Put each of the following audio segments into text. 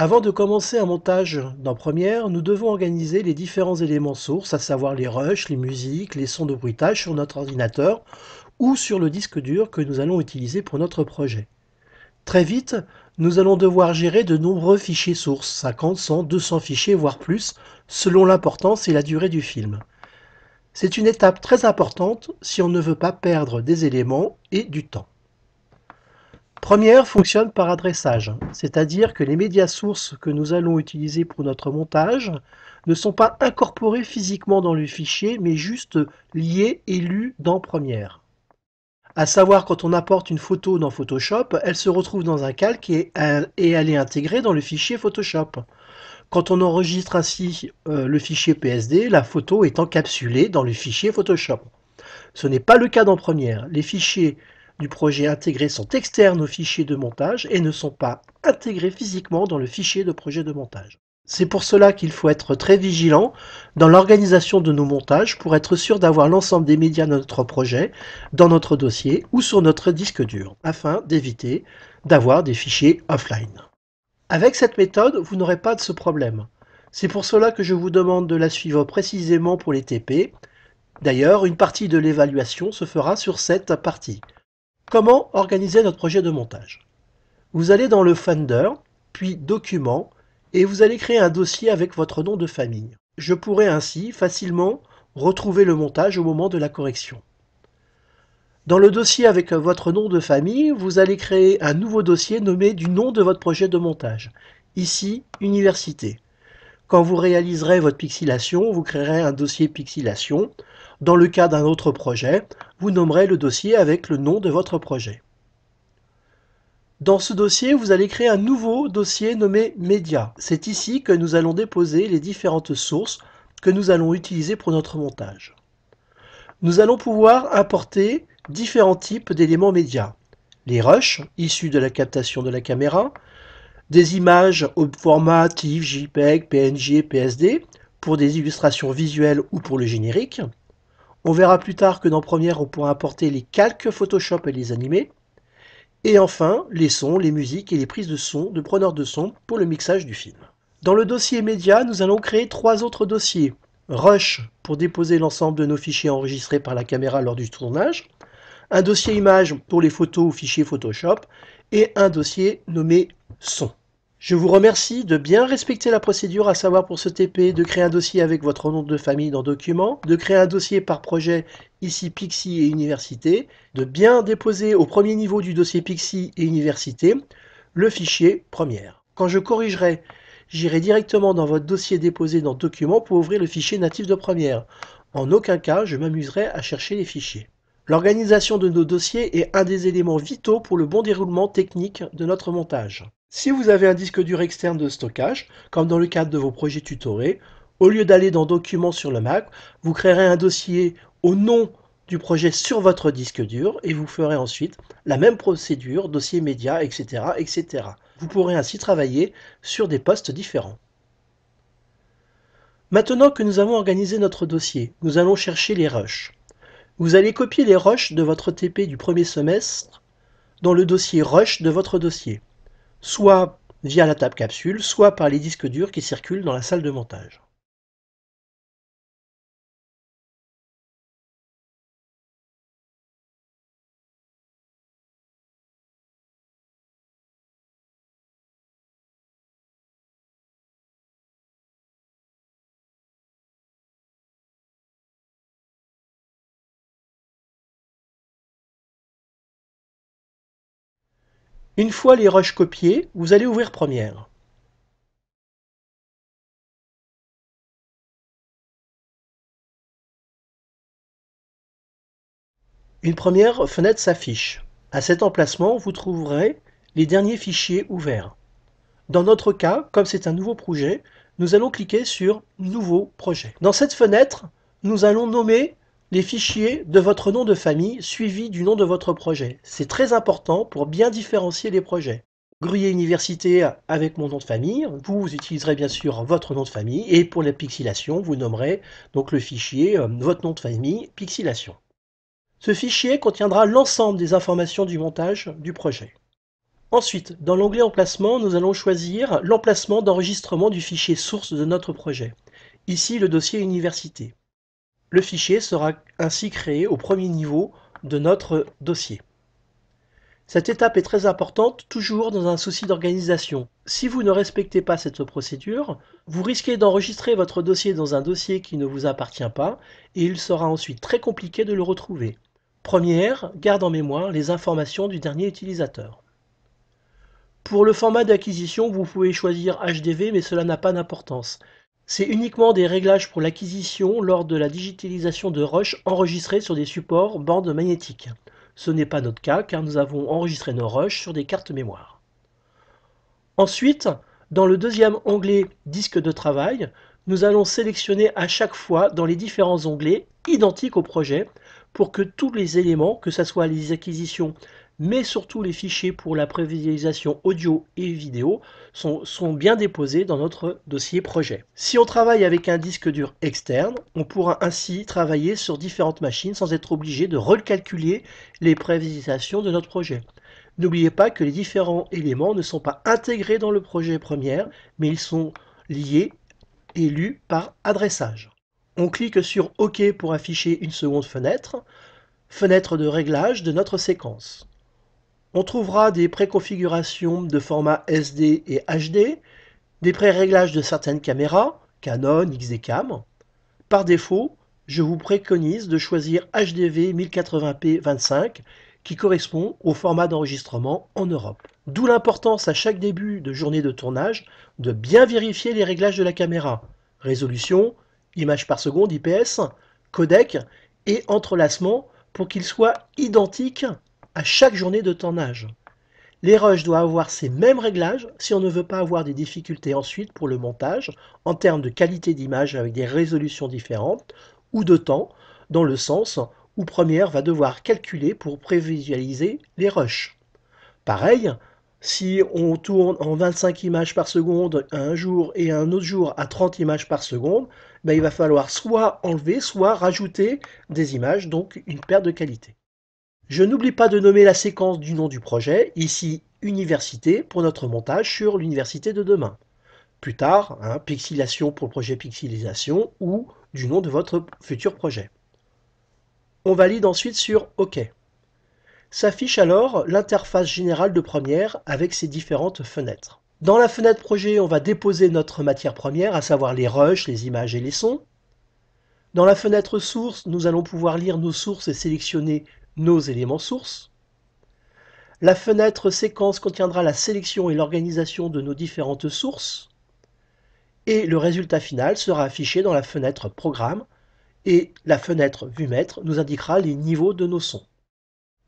Avant de commencer un montage dans Première, nous devons organiser les différents éléments sources, à savoir les rushs, les musiques, les sons de bruitage sur notre ordinateur ou sur le disque dur que nous allons utiliser pour notre projet. Très vite, nous allons devoir gérer de nombreux fichiers sources, 50, 100, 200 fichiers, voire plus, selon l'importance et la durée du film. C'est une étape très importante si on ne veut pas perdre des éléments et du temps première fonctionne par adressage, c'est-à-dire que les médias sources que nous allons utiliser pour notre montage ne sont pas incorporés physiquement dans le fichier, mais juste liés et lus dans première. À savoir, quand on apporte une photo dans Photoshop, elle se retrouve dans un calque et, elle est intégrée dans le fichier Photoshop. Quand on enregistre ainsi euh, le fichier PSD, la photo est encapsulée dans le fichier Photoshop. Ce n'est pas le cas dans Première. Les fichiers du projet intégré sont externes aux fichiers de montage et ne sont pas intégrés physiquement dans le fichier de projet de montage. C'est pour cela qu'il faut être très vigilant dans l'organisation de nos montages pour être sûr d'avoir l'ensemble des médias de notre projet dans notre dossier ou sur notre disque dur, afin d'éviter d'avoir des fichiers offline. Avec cette méthode, vous n'aurez pas de ce problème. C'est pour cela que je vous demande de la suivre précisément pour les TP. D'ailleurs, une partie de l'évaluation se fera sur cette partie. Comment organiser notre projet de montage Vous allez dans le Finder, puis Documents, et vous allez créer un dossier avec votre nom de famille. Je pourrai ainsi facilement retrouver le montage au moment de la correction. Dans le dossier avec votre nom de famille, vous allez créer un nouveau dossier nommé du nom de votre projet de montage. Ici, Université. Quand vous réaliserez votre pixilation, vous créerez un dossier Pixilation. Dans le cas d'un autre projet, vous nommerez le dossier avec le nom de votre projet. Dans ce dossier, vous allez créer un nouveau dossier nommé Média. C'est ici que nous allons déposer les différentes sources que nous allons utiliser pour notre montage. Nous allons pouvoir importer différents types d'éléments médias. Les rushs, issus de la captation de la caméra, des images au format TIFF, JPEG, PNG e PSD, pour des illustrations visuelles ou pour le générique, on verra plus tard que dans Première, on pourra apporter les calques Photoshop et les animés. Et enfin, les sons, les musiques et les prises de son de preneurs de son pour le mixage du film. Dans le dossier média, nous allons créer trois autres dossiers. Rush pour déposer l'ensemble de nos fichiers enregistrés par la caméra lors du tournage, un dossier image pour les photos ou fichiers Photoshop et un dossier nommé son. Je vous remercie de bien respecter la procédure, à savoir pour ce TP, de créer un dossier avec votre nom de famille dans Documents, de créer un dossier par projet, ici Pixie et Université, de bien déposer au premier niveau du dossier Pixie et Université le fichier première. Quand je corrigerai, j'irai directement dans votre dossier déposé dans Documents pour ouvrir le fichier natif de première. En aucun cas, je m'amuserai à chercher les fichiers. L'organisation de nos dossiers est un des éléments vitaux pour le bon déroulement technique de notre montage. Si vous avez un disque dur externe de stockage, comme dans le cadre de vos projets tutorés, au lieu d'aller dans Documents sur le Mac, vous créerez un dossier au nom du projet sur votre disque dur et vous ferez ensuite la même procédure, dossier média, etc., etc. Vous pourrez ainsi travailler sur des postes différents. Maintenant que nous avons organisé notre dossier, nous allons chercher les rushs. Vous allez copier les rushs de votre TP du premier semestre dans le dossier rush de votre dossier soit via la table capsule, soit par les disques durs qui circulent dans la salle de montage. Une fois les roches copiés, vous allez ouvrir Première. Une première fenêtre s'affiche. À cet emplacement, vous trouverez les derniers fichiers ouverts. Dans notre cas, comme c'est un nouveau projet, nous allons cliquer sur « Nouveau projet ». Dans cette fenêtre, nous allons nommer les fichiers de votre nom de famille suivi du nom de votre projet. C'est très important pour bien différencier les projets. Gruyère Université avec mon nom de famille, vous utiliserez bien sûr votre nom de famille et pour la pixilation, vous nommerez donc le fichier euh, votre nom de famille pixilation. Ce fichier contiendra l'ensemble des informations du montage du projet. Ensuite, dans l'onglet Emplacement, nous allons choisir l'emplacement d'enregistrement du fichier source de notre projet. Ici, le dossier Université. Le fichier sera ainsi créé au premier niveau de notre dossier. Cette étape est très importante, toujours dans un souci d'organisation. Si vous ne respectez pas cette procédure, vous risquez d'enregistrer votre dossier dans un dossier qui ne vous appartient pas et il sera ensuite très compliqué de le retrouver. Première, garde en mémoire les informations du dernier utilisateur. Pour le format d'acquisition, vous pouvez choisir HDV, mais cela n'a pas d'importance. C'est uniquement des réglages pour l'acquisition lors de la digitalisation de rush enregistrés sur des supports bandes magnétiques. Ce n'est pas notre cas car nous avons enregistré nos rushs sur des cartes mémoire. Ensuite, dans le deuxième onglet Disque de travail, nous allons sélectionner à chaque fois dans les différents onglets identiques au projet pour que tous les éléments, que ce soit les acquisitions mais surtout les fichiers pour la prévisualisation audio et vidéo sont, bien déposés dans notre dossier projet. Si on travaille avec un disque dur externe, on pourra ainsi travailler sur différentes machines sans être obligé de recalculer les prévisualisations de notre projet. N'oubliez pas que les différents éléments ne sont pas intégrés dans le projet première, mais ils sont liés et lus par adressage. On clique sur OK pour afficher une seconde fenêtre, fenêtre de réglage de notre séquence. On trouvera des préconfigurations de formats SD et HD, des pré-réglages de certaines caméras, Canon, XDCam. Par défaut, je vous préconise de choisir HDV 1080p 25 qui correspond au format d'enregistrement en Europe. D'où l'importance à chaque début de journée de tournage de bien vérifier les réglages de la caméra, résolution, images par seconde IPS, codec et entrelacement pour qu'ils soient identiques à chaque journée de tournage, Les rushs doivent avoir ces mêmes réglages si on ne veut pas avoir des difficultés ensuite pour le montage en termes de qualité d'image avec des résolutions différentes ou de temps dans le sens où Première va devoir calculer pour prévisualiser les rushs. Pareil, si on tourne en 25 images par seconde un jour et un autre jour à 30 images par seconde, ben, il va falloir soit enlever, soit rajouter des images, donc une perte de qualité. Je n'oublie pas de nommer la séquence du nom du projet, ici Université, pour notre montage sur l'université de demain. Plus tard, hein, Pixilation pour le projet Pixilisation ou du nom de votre futur projet. On valide ensuite sur OK. S'affiche alors l'interface générale de première avec ses différentes fenêtres. Dans la fenêtre projet, on va déposer notre matière première, à savoir les rushs, les images et les sons. Dans la fenêtre source, nous allons pouvoir lire nos sources et sélectionner nos éléments sources. La fenêtre séquence contiendra la sélection et l'organisation de nos différentes sources. Et le résultat final sera affiché dans la fenêtre programme et la fenêtre vue maître nous indiquera les niveaux de nos sons.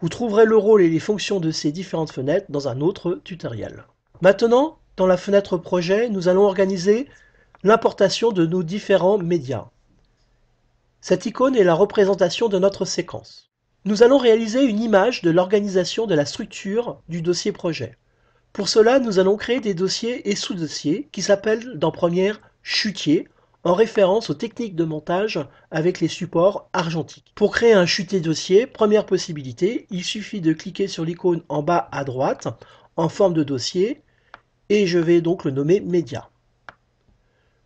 Vous trouverez le rôle et les fonctions de ces différentes fenêtres dans un autre tutoriel. Maintenant, dans la fenêtre projet, nous allons organiser l'importation de nos différents médias. Cette icône est la représentation de notre séquence. Nous allons réaliser une image de l'organisation de la structure du dossier projet. Pour cela, nous allons créer des dossiers et sous-dossiers qui s'appellent dans première chutier, en référence aux techniques de montage avec les supports argentiques. Pour créer un chutier dossier, première possibilité, il suffit de cliquer sur l'icône en bas à droite en forme de dossier et je vais donc le nommer média.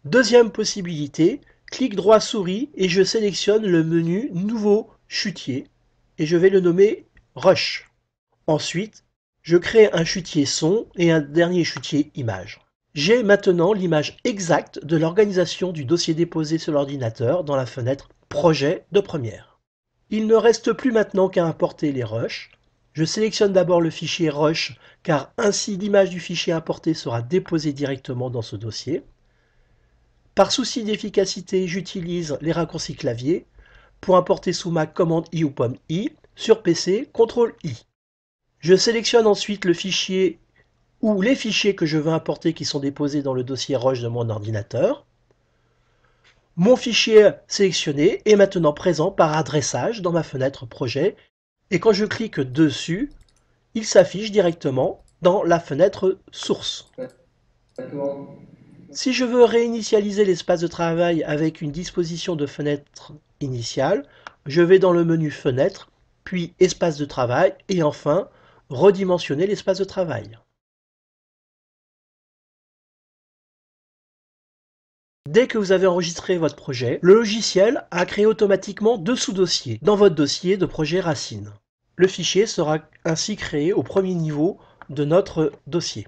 Deuxième possibilité, clic droit souris et je sélectionne le menu nouveau chutier et je vais le nommer Rush. Ensuite, je crée un chutier son et un dernier chutier image. J'ai maintenant l'image exacte de l'organisation du dossier déposé sur l'ordinateur dans la fenêtre Projet de première. Il ne reste plus maintenant qu'à importer les rushs. Je sélectionne d'abord le fichier rush car ainsi l'image du fichier importé sera déposée directement dans ce dossier. Par souci d'efficacité, j'utilise les raccourcis clavier pour importer sous ma commande i ou pomme i. Sur PC, contrôle i. Je sélectionne ensuite le fichier ou les fichiers que je veux importer qui sont déposés dans le dossier Roche de mon ordinateur. Mon fichier sélectionné est maintenant présent par adressage dans ma fenêtre projet et quand je clique dessus, il s'affiche directement dans la fenêtre source. Si je veux réinitialiser l'espace de travail avec une disposition de fenêtre initiale, je vais dans le menu Fenêtre, puis Espace de travail, et enfin, redimensionner l'espace de travail. Dès que vous avez enregistré votre projet, le logiciel a créé automatiquement deux sous-dossiers dans votre dossier de projet racine. Le fichier sera ainsi créé au premier niveau de notre dossier.